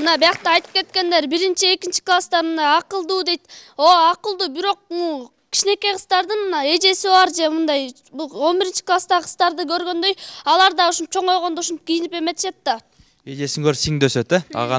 мына биякта айтып кеткендер биринчи экинчи класста мына акылдуу дейт ооба акылдуу бирок могу кичинекей кыздардын мына эжеси бар же мындай бул он биринчи класстагы кыздарды көргөндөй алар да ушинтип чоңойгондо ушинтип кийинип эметишет да эжесин көрүп сиңдешет э ага